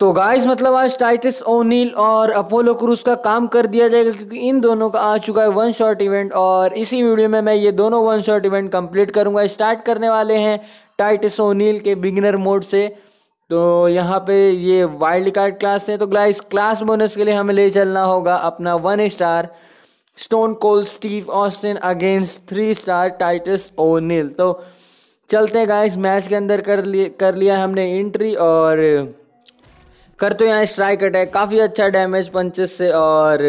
तो गाइस मतलब आज टाइटस ओनील और अपोलो क्रूज का काम कर दिया जाएगा क्योंकि इन दोनों का आ चुका है वन शॉट इवेंट और इसी वीडियो में मैं ये दोनों वन शॉट इवेंट कंप्लीट करूंगा स्टार्ट करने वाले हैं टाइटस ओनील के बिगनर मोड से तो यहाँ पे ये वाइल्ड कार्ड क्लास है तो गाइस क्लास बोनस के लिए हमें ले चलना होगा अपना one star Stone Cold Steve Austin against three star Titus O'Neil तो चलते हैं गाइस मैच के अंदर कर लिए कर लिया हमने एंट्री और कर तो यहाँ स्ट्राइक अटैक काफ़ी अच्छा डैमेज पंचेस से और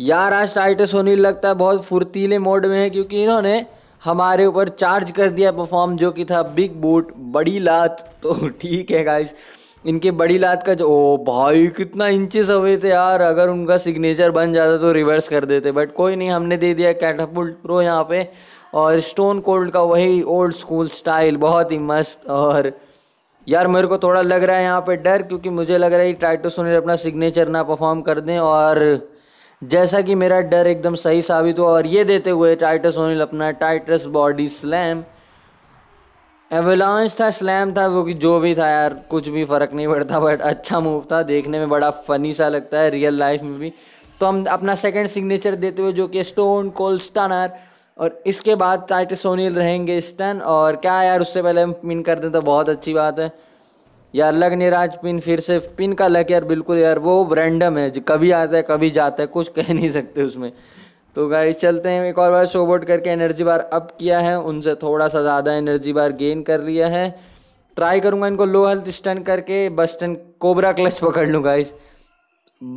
यार आज टाइटस होने लगता है बहुत फुर्तीले मोड में है क्योंकि इन्होंने हमारे ऊपर चार्ज कर दिया परफॉर्म जो कि था बिग बूट बड़ी लात तो ठीक है गाइस इनके बड़ी लात का जो ओ भाई कितना इंचेस हुए थे यार अगर उनका सिग्नेचर बन जाता तो रिवर्स कर देते बट कोई नहीं हमने दे दिया कैटापुल्ट प्रो यहाँ पे और स्टोन कोल्ड का वही ओल्ड स्कूल स्टाइल बहुत ही मस्त और यार मेरे को थोड़ा लग रहा है यहाँ पे डर क्योंकि मुझे लग रहा है टाइटस सुनील अपना सिग्नेचर ना परफॉर्म कर दें और जैसा कि मेरा डर एकदम सही साबित हुआ और ये देते हुए टाइटस सुनील अपना टाइटस बॉडी स्लैम एवलांस था स्लैम था वो कि जो भी था यार कुछ भी फ़र्क नहीं पड़ता बट अच्छा मूव था देखने में बड़ा फ़नी सा लगता है रियल लाइफ में भी तो हम अपना सेकंड सिग्नेचर देते हुए जो कि स्टोन कोल्स्टानर और इसके बाद टाइट सोनील रहेंगे स्टन और क्या यार उससे पहले हम पिन कर दें तो बहुत अच्छी बात है यार लग नहीं रहा पिन फिर से पिन का लग यार बिल्कुल यार वो रैंडम है कभी आता है कभी जाता है कुछ कह नहीं सकते उसमें तो गाइस चलते हैं एक और बार शोबोट करके एनर्जी बार अप किया है उनसे थोड़ा सा ज़्यादा एनर्जी बार गेन कर लिया है ट्राई करूँगा इनको लो हेल्थ स्टन करके बस स्टन कोबरा क्लच पकड़ लूँ गाइस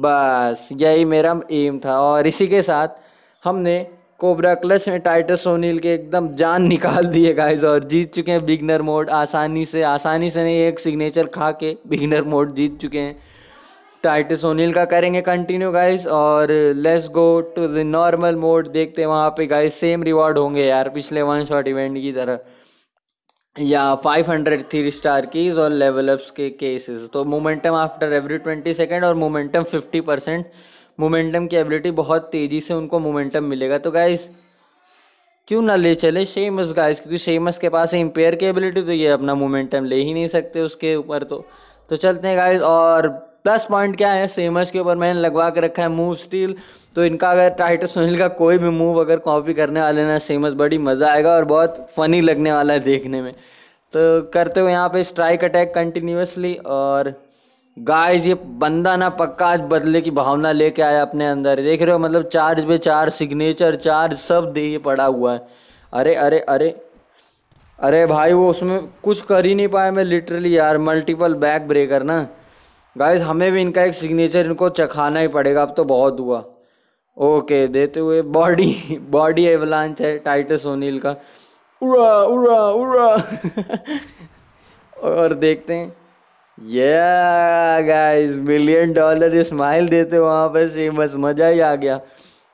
बस यही मेरा एम था और इसी के साथ हमने कोबरा क्लच में टाइटस सोनील के एकदम जान निकाल दिए गाइस और जीत चुके हैं बिगनर मोड आसानी से आसानी से नहीं एक सिग्नेचर खा के बिगनर मोड जीत चुके हैं टाइटस सोनील का करेंगे कंटिन्यू गाइस और let's go to the normal mode देखते हैं वहाँ पे गाइस सेम रिवॉर्ड होंगे यार पिछले वन शॉट इवेंट की तरह या five hundred three star keys और लेवलअप्स के केसेस तो momentum after every twenty second और मोमेंटम फिफ्टी परसेंट मोमेंटम की एबिलिटी बहुत तेज़ी से उनको मोमेंटम मिलेगा तो गाइज क्यों ना ले चले शेमस गाइज क्योंकि शेमस के पास है इम्पेयर की एबिलिटी तो ये अपना मोमेंटम ले ही नहीं सकते उसके ऊपर तो तो चलते हैं गाइज और प्लस पॉइंट क्या है सेमस के ऊपर मैंने लगवा के रखा है मूव स्टील तो इनका अगर टाइटस सुनील का कोई भी मूव अगर कॉपी करने वाले ना सेमस बड़ी मज़ा आएगा और बहुत फनी लगने वाला है देखने में तो करते हुए यहाँ पे स्ट्राइक अटैक कंटिन्यूसली और गाइस ये बंदा ना पक्का आज बदले की भावना लेके आया अपने अंदर देख रहे हो मतलब चार्ज पे चार सिग्नेचर चार्ज सब दे ये पड़ा हुआ है अरे अरे अरे अरे भाई वो उसमें कुछ कर ही नहीं पाया मैं लिटरली यार मल्टीपल बैक ब्रेकर ना गाइस हमें भी इनका एक सिग्नेचर इनको चखाना ही पड़ेगा अब तो बहुत हुआ ओके देते हुए बॉडी बॉडी एवलांच है टाइटस सोनील का उड़ा उड़ा उड़ा और देखते हैं गाइस मिलियन डॉलर स्माइल देते वहाँ पे से बस मज़ा ही आ गया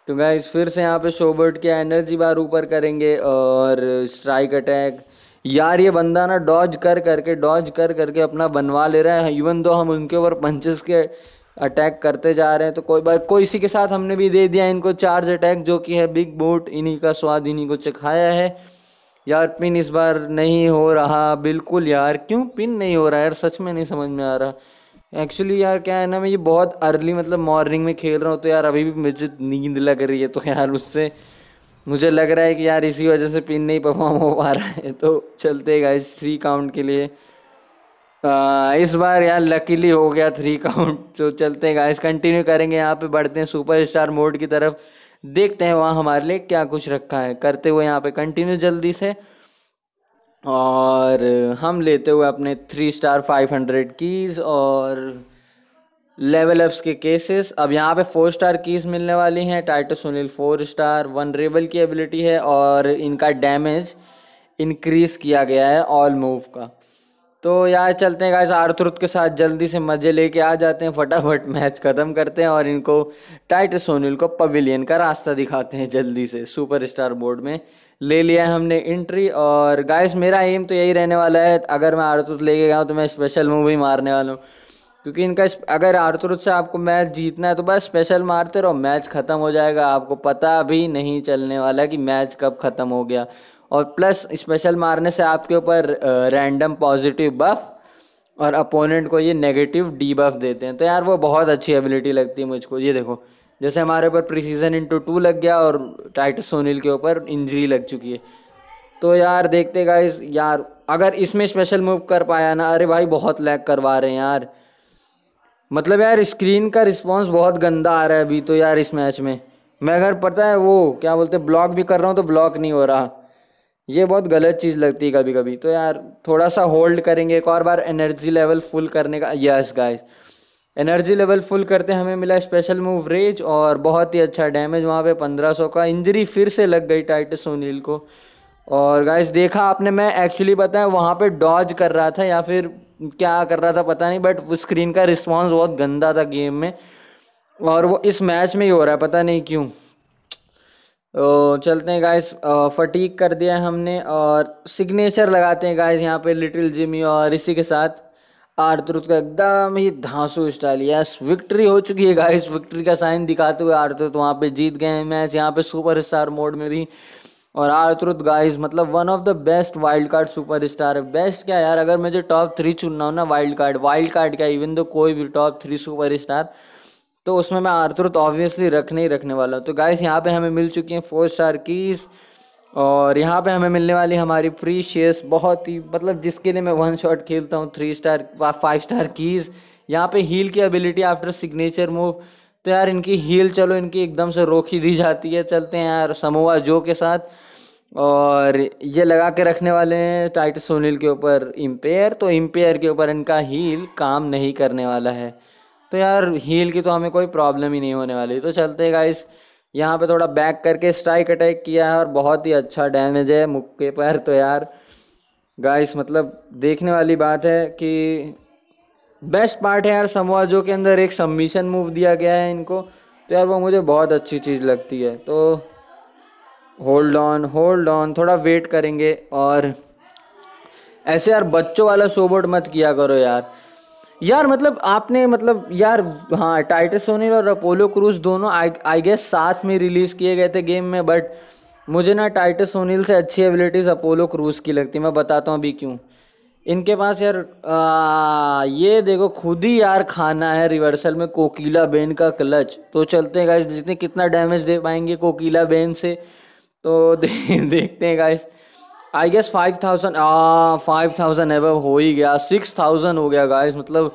तो गाइस फिर से यहाँ पे शोबर्ट के एनर्जी बार ऊपर करेंगे और स्ट्राइक अटैक यार ये बंदा ना डॉज कर करके डॉज कर करके अपना बनवा ले रहा है इवन दो हम उनके ऊपर पंचेस के अटैक करते जा रहे हैं तो कोई बात कोई इसी के साथ हमने भी दे दिया इनको चार्ज अटैक जो कि है बिग बोट इन्हीं का स्वाद इन्हीं को चखाया है यार पिन इस बार नहीं हो रहा बिल्कुल यार क्यों पिन नहीं हो रहा यार सच में नहीं समझ में आ रहा एक्चुअली यार क्या है ना मैं ये बहुत अर्ली मतलब मॉर्निंग में खेल रहा हूँ तो यार अभी भी मुझे नींद लग रही है तो यार उससे मुझे लग रहा है कि यार इसी वजह से पिन नहीं परफॉर्म हो पा रहा है तो चलते गए थ्री काउंट के लिए आ, इस बार यार लकीली हो गया थ्री काउंट तो चलते गए कंटिन्यू करेंगे यहाँ पे बढ़ते हैं सुपर स्टार मोड की तरफ देखते हैं वहाँ हमारे लिए क्या कुछ रखा है करते हुए यहाँ पे कंटिन्यू जल्दी से और हम लेते हुए अपने three star five hundred keys और लेवल अप्स के केसेस अब यहाँ पे फोर स्टार कीज़ मिलने वाली हैं Titus O'Neil four star vulnerable की एबिलिटी है और इनका डैमेज इंक्रीज़ किया गया है ऑल मूव का तो यार चलते हैं गाइस आर्थर के साथ जल्दी से मज़े लेके आ जाते हैं फटाफट मैच ख़त्म करते हैं और इनको टाइट सोनिल को पवेलियन का रास्ता दिखाते हैं जल्दी से सुपर स्टार बोर्ड में ले लिया है हमने एंट्री और गाइस मेरा एम तो यही रहने वाला है अगर मैं आर्थुरुत लेके गया तो मैं स्पेशल मूवी मारने वाला हूँ क्योंकि इनका अगर आर्थर से आपको मैच जीतना है तो बस स्पेशल मारते रहो मैच ख़त्म हो जाएगा आपको पता भी नहीं चलने वाला कि मैच कब ख़त्म हो गया और प्लस स्पेशल मारने से आपके ऊपर रैंडम पॉजिटिव बफ और अपोनेंट को ये नेगेटिव डी बफ देते हैं तो यार वो बहुत अच्छी एबिलिटी लगती है मुझको ये देखो जैसे हमारे ऊपर प्रिसीजन इंटू टू लग गया और टाइटस सोनील के ऊपर इंजरी लग चुकी है तो यार देखते गाइस यार अगर इसमें स्पेशल मूव कर पाया ना अरे भाई बहुत लैग करवा रहे हैं यार मतलब यार स्क्रीन का रिस्पॉन्स बहुत गंदा आ रहा है अभी तो यार इस मैच में मैं अगर पता है वो क्या बोलते ब्लॉक भी कर रहा हूँ तो ब्लॉक नहीं हो रहा ये बहुत गलत चीज़ लगती है कभी कभी तो यार थोड़ा सा होल्ड करेंगे एक और बार एनर्जी लेवल फुल करने का yes guys energy level full करते हमें मिला स्पेशल मूव रेज और बहुत ही अच्छा डैमेज वहाँ पे 1500 का इंजरी फिर से लग गई टाइटस सुनील को और गाइस देखा आपने मैं एक्चुअली बताया वहाँ पर डॉज कर रहा था या फिर क्या कर रहा था पता नहीं बट उस स्क्रीन का रिस्पॉन्स बहुत गंदा था गेम में और वो इस मैच में ही हो रहा है पता नहीं क्यों तो चलते हैं गाइस फटीक कर दिया हमने और सिग्नेचर लगाते हैं गाइस यहाँ पे लिटिल जिमी और इसी के साथ आरतरुत का एकदम ही धांसू स्टाइल यस विक्ट्री हो चुकी है गाइस विक्ट्री का साइन दिखाते हुए आरतरुत वहाँ पे जीत गए हैं मैच यहाँ पे सुपर स्टार मोड में भी और आरतुरुत गाइस मतलब one of the best wild card super star है बेस्ट क्या यार अगर मुझे टॉप थ्री चुनना हो ना वाइल्ड कार्ड वाइल्ड कार्ड क्या इवन दो कोई भी टॉप थ्री सुपर स्टार तो उसमें मैं आर्थर तो ऑब्वियसली रख नहीं रखने वाला हूँ तो गाइस यहाँ पे हमें मिल चुकी हैं फोर स्टार कीज़ और यहाँ पे हमें मिलने वाली हमारी प्री शेयर्स बहुत ही मतलब जिसके लिए मैं वन शॉट खेलता हूँ three star five star keys यहाँ पे हील की एबिलिटी आफ्टर सिग्नेचर मूव तो यार इनकी हील चलो इनकी एकदम से रोक ही दी जाती है चलते हैं यार समोवा जो के साथ और ये लगा के रखने वाले हैं टाइट सोनील के ऊपर इम्पेयर तो इम्पेयर के ऊपर इनका हील काम नहीं करने वाला है तो यार हील की तो हमें कोई प्रॉब्लम ही नहीं होने वाली तो चलते गाइस यहाँ पे थोड़ा बैक करके स्ट्राइक अटैक किया है और बहुत ही अच्छा डैमेज है मुक्के पर तो यार गाइस मतलब देखने वाली बात है कि बेस्ट पार्ट है यार समोआ जो के अंदर एक सबमिशन मूव दिया गया है इनको तो यार वो मुझे बहुत अच्छी चीज़ लगती है तो होल्ड ऑन होल्ड ऑन थोड़ा वेट करेंगे और ऐसे यार बच्चों वाला सोबोट मत किया करो यार यार मतलब आपने मतलब यार हाँ टाइटस सोनिल और अपोलो क्रूज दोनों आई गेस साथ में रिलीज़ किए गए थे गेम में बट मुझे ना टाइटस सोनील से अच्छी एबिलिटीज़ अपोलो क्रूज की लगती मैं बताता हूँ अभी क्यों इनके पास यार आ, ये देखो खुद ही यार खाना है रिवर्सल में कोकीला बेन का क्लच तो चलते हैं गाइस देखते हैं कितना डैमेज दे पाएंगे कोकीला बेन से तो दे, देखते हैं guys I guess five thousand five thousand एब हो ही गया सिक्स थाउजेंड हो गया गाइस मतलब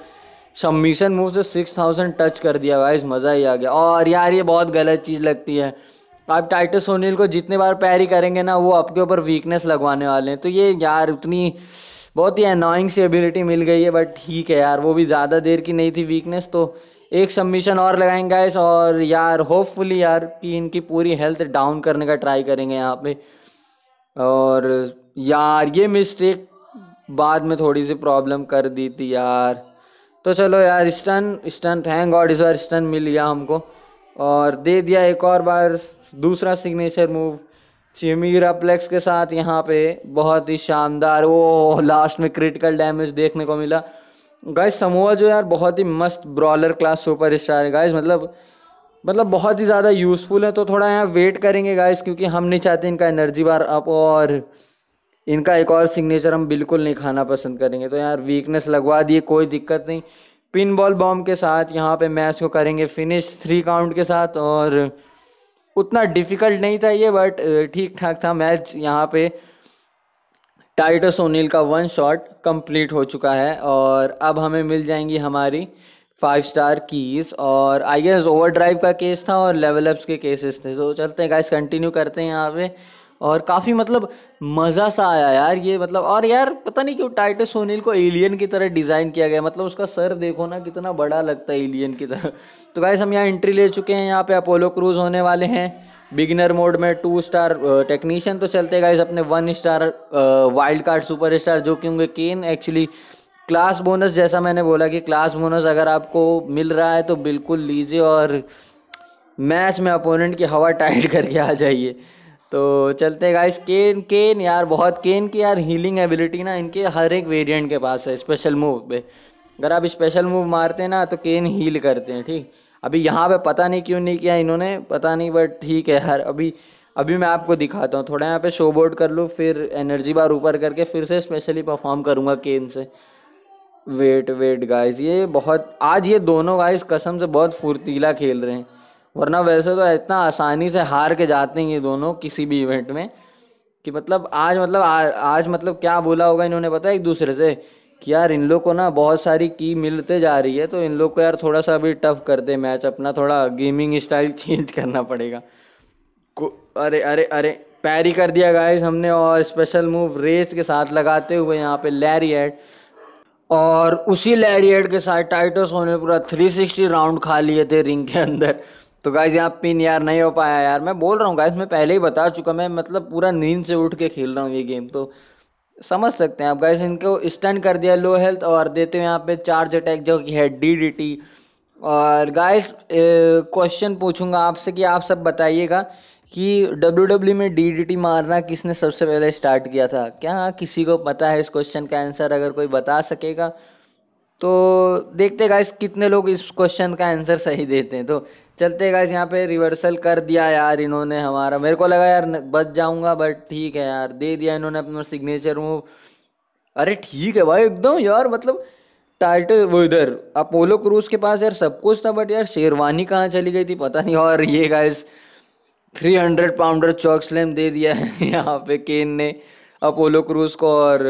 सबमिशन मूव से सिक्स थाउजेंड टच कर दिया गाइज मज़ा ही आ गया और यार ये बहुत गलत चीज़ लगती है आप टाइटस सोनील को जितने बार पैरी करेंगे ना वो आपके ऊपर वीकनेस लगवाने वाले हैं तो ये यार उतनी बहुत ही अनॉइंग सी एबिलिटी मिल गई है बट ठीक है यार वो भी ज़्यादा देर की नहीं थी वीकनेस तो एक सबमिशन और लगाएंगे गाइस और यार होपफुली यार कि इनकी पूरी हेल्थ डाउन करने का ट्राई करेंगे यहाँ पे और यार ये मिस्टेक बाद में थोड़ी सी प्रॉब्लम कर दी थी यार तो चलो यार स्टन स्टन थैंक गॉड इस बार स्टन मिल गया हमको और दे दिया एक और बार दूसरा सिग्नेचर मूव चिमीरा प्लेक्स के साथ यहाँ पे बहुत ही शानदार वो लास्ट में क्रिटिकल डैमेज देखने को मिला गाइस समोआ जो यार बहुत ही मस्त ब्रॉलर क्लास सुपर स्टार है गाइस मतलब मतलब बहुत ही ज़्यादा यूज़फुल है तो थोड़ा यहाँ वेट करेंगे गाइस क्योंकि हम नहीं चाहते इनका एनर्जी बार अप और इनका एक और सिग्नेचर हम बिल्कुल नहीं खाना पसंद करेंगे तो यार वीकनेस लगवा दिए कोई दिक्कत नहीं पिन बॉल बॉम्ब के साथ यहाँ पे मैच को करेंगे फिनिश थ्री काउंट के साथ और उतना डिफ़िकल्ट नहीं था ये बट ठीक ठाक था मैच यहाँ पे टाइटस ओनील का वन शॉट कंप्लीट हो चुका है और अब हमें मिल जाएंगी हमारी फाइव स्टार कीज और आई गेस ओवर ड्राइव का केस था और लेवल अप्स के केसेस थे तो चलते हैं गाइस कंटिन्यू करते हैं यहाँ पे और काफ़ी मतलब मज़ा सा आया यार ये मतलब और यार पता नहीं क्यों टाइटस सोनील को एलियन की तरह डिज़ाइन किया गया मतलब उसका सर देखो ना कितना बड़ा लगता है एलियन की तरह तो गाइस हम यहाँ एंट्री ले चुके हैं यहाँ पे अपोलो क्रूज होने वाले हैं बिगिनर मोड में टू स्टार टेक्नीशियन तो चलते गाइस अपने one star wild card super star जो कि होंगे केन एक्चुअली क्लास बोनस जैसा मैंने बोला कि क्लास बोनस अगर आपको मिल रहा है तो बिल्कुल लीजिए और मैच में अपोनेंट की हवा टाइट करके आ जाइए तो चलते गाइस केन केन यार बहुत केन की यार हीलिंग एबिलिटी ना इनके हर एक वेरिएंट के पास है स्पेशल मूव पे अगर आप स्पेशल मूव मारते हैं ना तो केन हील करते हैं ठीक अभी यहाँ पे पता नहीं क्यों नहीं किया इन्होंने पता नहीं बट ठीक है यार अभी अभी मैं आपको दिखाता हूँ थोड़ा यहाँ पे शो बोर्ड कर लूँ फिर एनर्जी बार ऊपर करके फिर से स्पेशली परफॉर्म करूँगा केन से वेट वेट गाइस ये बहुत आज ये दोनों गाइस कसम से बहुत फुर्तीला खेल रहे हैं वरना वैसे तो इतना आसानी से हार के जाते हैं ये दोनों किसी भी इवेंट में कि मतलब आज मतलब आ, आज मतलब क्या बोला होगा इन्होंने पता है एक दूसरे से कि यार इन लोग को ना बहुत सारी की मिलते जा रही है तो इन लोग को यार थोड़ा सा अभी टफ करते मैच अपना थोड़ा गेमिंग स्टाइल चेंज करना पड़ेगा को अरे अरे अरे पैरी कर दिया गाइस हमने और स्पेशल मूव रेस के साथ लगाते हुए यहाँ पे एड और उसी लैरियड के साथ टाइटस होने पूरा 360 राउंड खा लिए थे रिंग के अंदर तो गाइज यहाँ पिन यार नहीं हो पाया यार मैं बोल रहा हूँ गाइज मैं पहले ही बता चुका मैं मतलब पूरा नींद से उठ के खेल रहा हूँ ये गेम तो समझ सकते हैं आप गाइज इनको स्टन कर दिया लो हेल्थ और देते हुए यहाँ पे चार्ज अटैक जो कि है डी डी टी और गाइज क्वेश्चन पूछूंगा आपसे कि आप सब बताइएगा कि डब्ल्यू डब्ल्यू e में डी डी टी मारना किसने सबसे पहले स्टार्ट किया था क्या किसी को पता है इस क्वेश्चन का आंसर अगर कोई बता सकेगा तो देखते गाइस कितने लोग इस क्वेश्चन का आंसर सही देते हैं तो चलते गाइस यहाँ पे रिवर्सल कर दिया यार इन्होंने हमारा मेरे को लगा यार बच जाऊँगा बट ठीक है यार दे दिया इन्होंने अपना सिग्नेचर मूव अरे ठीक है भाई एकदम यार मतलब टाइटल वो इधर अपोलो क्रूज के पास यार सब कुछ था बट यार शेरवानी कहाँ चली गई थी पता नहीं और ये guys three hundred pounder choke slam दे दिया है यहाँ पे केन ने अपोलो क्रूज को और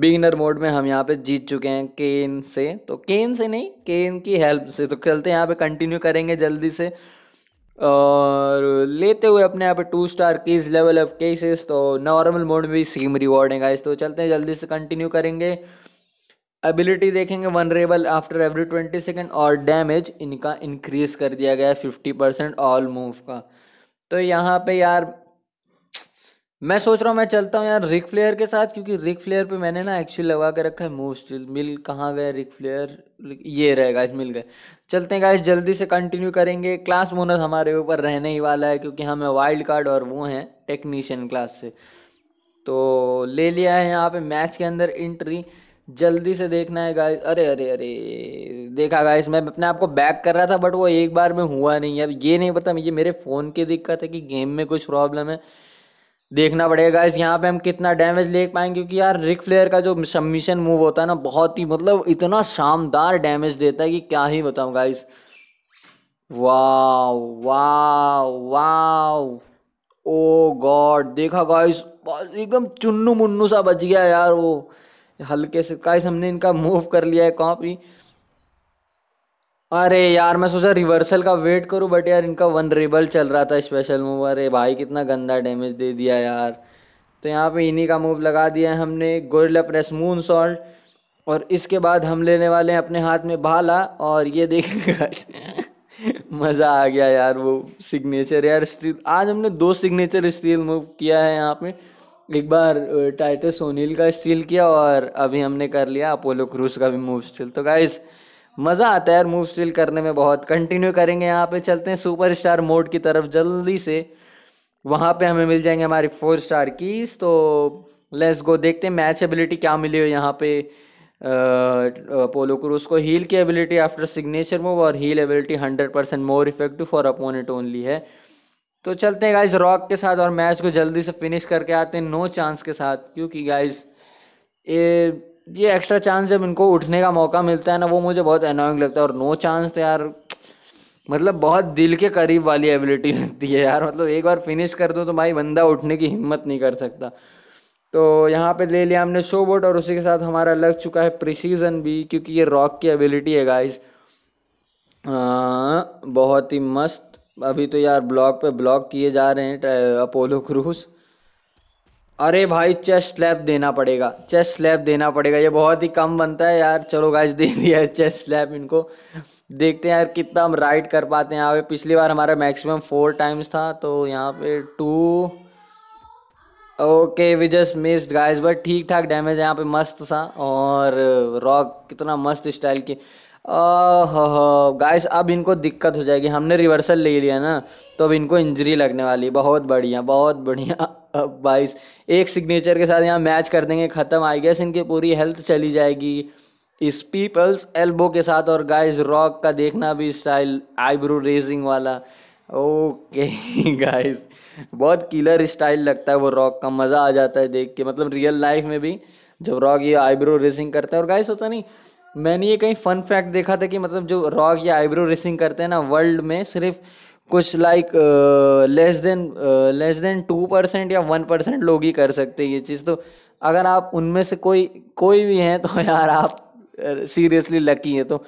बिगनर um, मोड में हम यहाँ पे जीत चुके हैं केन से तो केन से नहीं केन की हेल्प से तो खेलते हैं यहाँ पे कंटिन्यू करेंगे जल्दी से और लेते हुए अपने यहाँ पे two star case level of cases तो नॉर्मल मोड में भी सेम रिवॉर्ड है गाइस तो चलते हैं जल्दी से कंटिन्यू करेंगे एबिलिटी देखेंगे vulnerable after every twenty second और डैमेज इनका इंक्रीज कर दिया गया है फिफ्टी परसेंट ऑल मूव का तो यहाँ पे यार मैं सोच रहा हूँ मैं चलता हूँ यार रिक फ्लेयर के साथ क्योंकि रिक फ्लेयर पे मैंने ना एक्चुअली लगा के रखा है मूव स्टिल मिल कहाँ गए रिक फ्लेयर ये रहे गाइस मिल गए चलते हैं गाइस जल्दी से कंटिन्यू करेंगे क्लास बोनस हमारे ऊपर रहने ही वाला है क्योंकि हमें वाइल्ड कार्ड और वो हैं टेक्नीशियन क्लास से तो ले लिया है यहाँ पे मैच के अंदर एंट्री जल्दी से देखना है गाइस अरे अरे अरे देखा गाइस मैं अपने आप को बैक कर रहा था बट वो एक बार में हुआ नहीं अब ये नहीं पता मुझे मेरे फ़ोन की दिक्कत है कि गेम में कुछ प्रॉब्लम है देखना पड़ेगा गाइस यहाँ पे हम कितना डैमेज ले पाएंगे क्योंकि यार रिक फ्लेयर का जो सबमिशन मूव होता है ना बहुत ही मतलब इतना शानदार डैमेज देता है कि क्या ही बताऊँ गाइस वाह वाह वाह ओ गॉड देखा गाइस एकदम चुन्नू मुन्नू सा बच गया यार वो हल्के से गाइस हमने इनका मूव कर लिया है कॉपी अरे यार मैं सोचा रिवर्सल का वेट करूं बट यार इनका वन रेबल चल रहा था स्पेशल मूव अरे भाई कितना गंदा डैमेज दे दिया यार तो यहाँ पे इन्हीं का मूव लगा दिया है हमने गोरिल्ला प्रेस मून सॉल्ट और इसके बाद हम लेने वाले हैं अपने हाथ में भाला और ये देख मज़ा आ गया यार वो सिग्नेचर यार स्टील आज हमने दो सिग्नेचर स्टील मूव किया है यहाँ पे एक बार टाइटस सोनील का स्टील किया और अभी हमने कर लिया अपोलो क्रूज का भी मूव स्टील तो गाइज मज़ा आता है यार मूव स्टील करने में बहुत कंटिन्यू करेंगे यहाँ पे चलते हैं सुपर स्टार मोड की तरफ जल्दी से वहाँ पे हमें मिल जाएंगे हमारी फोर स्टार कीज तो लेट्स गो देखते हैं मैच एबिलिटी क्या मिली हो यहाँ पे अपोलो क्रूज को हील की एबिलिटी आफ्टर सिग्नेचर मूव और heal ability hundred percent more effective for opponent only है तो चलते हैं गाइज रॉक के साथ और मैच को जल्दी से फिनिश करके आते हैं नो चांस के साथ क्योंकि गाइज ये ये एक्स्ट्रा चांस जब इनको उठने का मौका मिलता है ना वो मुझे बहुत अनोइंग लगता है और नो चांस तो यार मतलब बहुत दिल के करीब वाली एबिलिटी लगती है यार मतलब एक बार फिनिश कर दो तो भाई बंदा उठने की हिम्मत नहीं कर सकता तो यहाँ पे ले लिया हमने शो बोट और उसी के साथ हमारा लग चुका है प्रिसीजन भी क्योंकि ये रॉक की एबिलिटी है गाइज हाँ, बहुत ही मस्त अभी तो यार ब्लॉक पे ब्लॉक किए जा रहे हैं अपोलो क्रूज अरे भाई चेस्ट स्लैप देना पड़ेगा चेस्ट स्लैप देना पड़ेगा ये बहुत ही कम बनता है यार चलो गाइस दे दिया है चेस्ट स्लैब इनको देखते हैं यार कितना हम राइड कर पाते हैं यहाँ पे पिछली बार हमारा मैक्सिमम फोर टाइम्स था तो यहाँ पे two okay we just missed guys but ठीक ठाक डैमेज है यहाँ पे मस्त सा और रॉक कितना मस्त स्टाइल की गाइस अब इनको दिक्कत हो जाएगी हमने रिवर्सल ले लिया ना तो अब इनको इंजरी लगने वाली बहुत बढ़िया बहुत बढ़िया अब बाइस एक सिग्नेचर के साथ यहाँ मैच कर देंगे ख़त्म आई गैस इनकी पूरी हेल्थ चली जाएगी इस पीपल्स एल्बो के साथ और गाइस रॉक का देखना भी स्टाइल आईब्रो रेजिंग वाला ओके गाइस बहुत किलर स्टाइल लगता है वो रॉक का मज़ा आ जाता है देख के मतलब रियल लाइफ में भी जब रॉक ये आईब्रो रेजिंग करता है और गाइस होता नहीं मैंने ये कहीं फन फैक्ट देखा था कि मतलब जो रॉक या आईब्रो रेसिंग करते हैं ना वर्ल्ड में सिर्फ कुछ like less than less than two percent या वन परसेंट लोग ही कर सकते हैं ये चीज़ तो अगर आप उनमें से कोई कोई भी हैं तो यार आप सीरियसली लकी हैं तो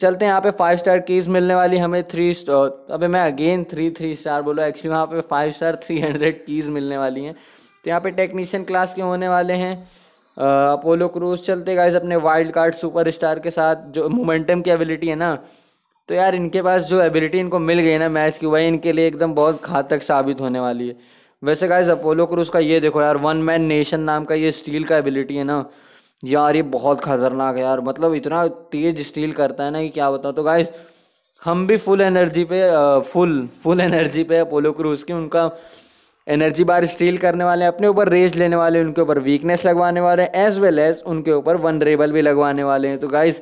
चलते हैं यहाँ पे फाइव स्टार कीज मिलने वाली हमें थ्री अबे मैं अगेन थ्री थ्री स्टार बोला एक्चुअली वहाँ पे five star three hundred keys मिलने वाली हैं तो यहाँ पे टेक्नीशियन क्लास के होने वाले हैं अपोलो क्रूज चलते गाइज अपने वाइल्ड कार्ड सुपर स्टार के साथ जो मोमेंटम की एबिलिटी है ना तो यार इनके पास जो एबिलिटी इनको मिल गई ना मैच की वही इनके लिए एकदम बहुत घातक साबित होने वाली है वैसे गाइज अपोलो क्रूज का ये देखो यार वन मैन नेशन नाम का ये स्टील का एबिलिटी है ना यार ये बहुत खतरनाक है यार मतलब इतना तेज स्टील करता है ना कि क्या बताओ तो गाइज़ हम भी फुल एनर्जी पे फुल फुल एनर्जी पे अपोलो क्रूज की उनका एनर्जी बार स्टील करने वाले हैं अपने ऊपर रेस लेने वाले हैं उनके ऊपर वीकनेस लगवाने वाले हैं एज वेल एज उनके ऊपर वनरेबल भी लगवाने वाले हैं तो गाइज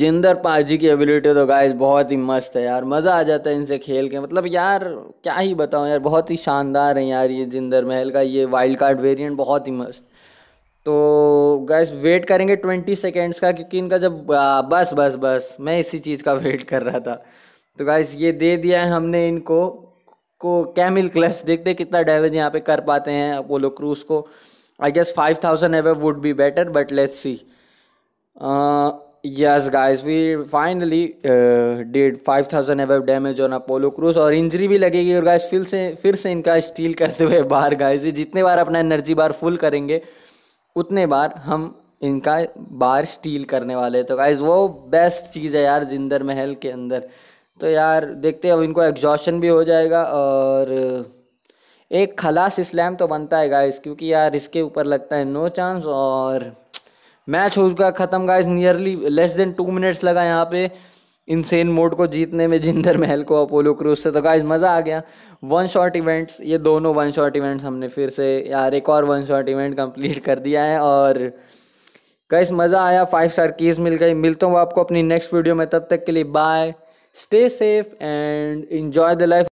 जिंदर पाजी की एबिलिटी तो गाइज बहुत ही मस्त है यार मज़ा आ जाता है इनसे खेल के मतलब यार क्या ही बताऊँ यार बहुत ही शानदार है यार ये जिंदर महल का ये वाइल्ड कार्ड वेरियंट बहुत ही मस्त तो गैस वेट करेंगे ट्वेंटी सेकेंड्स का क्योंकि इनका जब आ, बस बस बस मैं इसी चीज़ का वेट कर रहा था तो गैस ये दे दिया है हमने इनको को कैमिल क्लच देखते कितना डैमेज यहाँ पे कर पाते हैं अपोलो क्रूज को I guess five thousand away would be better but let's see yes guys we finally डेड five thousand away damage on Apollo Crews और इंजरी भी लगेगी और गाइस फिर से फिर से इनका स्टील करते हुए बाहर गाइस जितने बार अपना एनर्जी बार फुल करेंगे उतने बार हम इनका बार स्टील करने वाले तो गाइस वो बेस्ट चीज़ है यार जिंदर महल के अंदर तो यार देखते हैं अब इनको एग्जॉशन भी हो जाएगा और एक खलास स्लैम तो बनता है गाइस क्योंकि यार इसके ऊपर लगता है नो चांस और मैच हो चुका ख़त्म guys nearly less than two minutes लगा यहाँ पे इनसेन मोड को जीतने में जिंदर महल को अपोलो क्रूज से तो गाइस मज़ा आ गया वन शॉट इवेंट्स ये दोनों वन शॉट इवेंट्स हमने फिर से यार एक और वन शॉट इवेंट कंप्लीट कर दिया है और गाइस मज़ा आया फाइव स्टार कीज मिल गई मिलता हूँ आपको अपनी नेक्स्ट वीडियो में तब तक के लिए bye Stay safe and enjoy the life.